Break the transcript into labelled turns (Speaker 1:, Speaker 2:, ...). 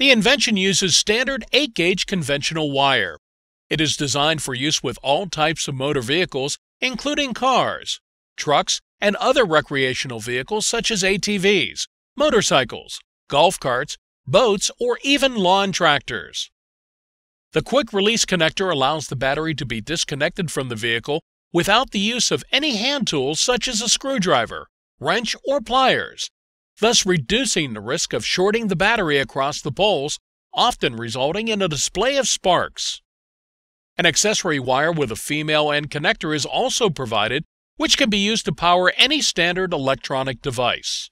Speaker 1: The invention uses standard 8 gauge conventional wire. It is designed for use with all types of motor vehicles, including cars, trucks, and other recreational vehicles such as ATVs, motorcycles, golf carts, boats, or even lawn tractors. The quick release connector allows the battery to be disconnected from the vehicle without the use of any hand tools such as a screwdriver, wrench, or pliers, thus reducing the risk of shorting the battery across the poles, often resulting in a display of sparks. An accessory wire with a female end connector is also provided, which can be used to power any standard electronic device.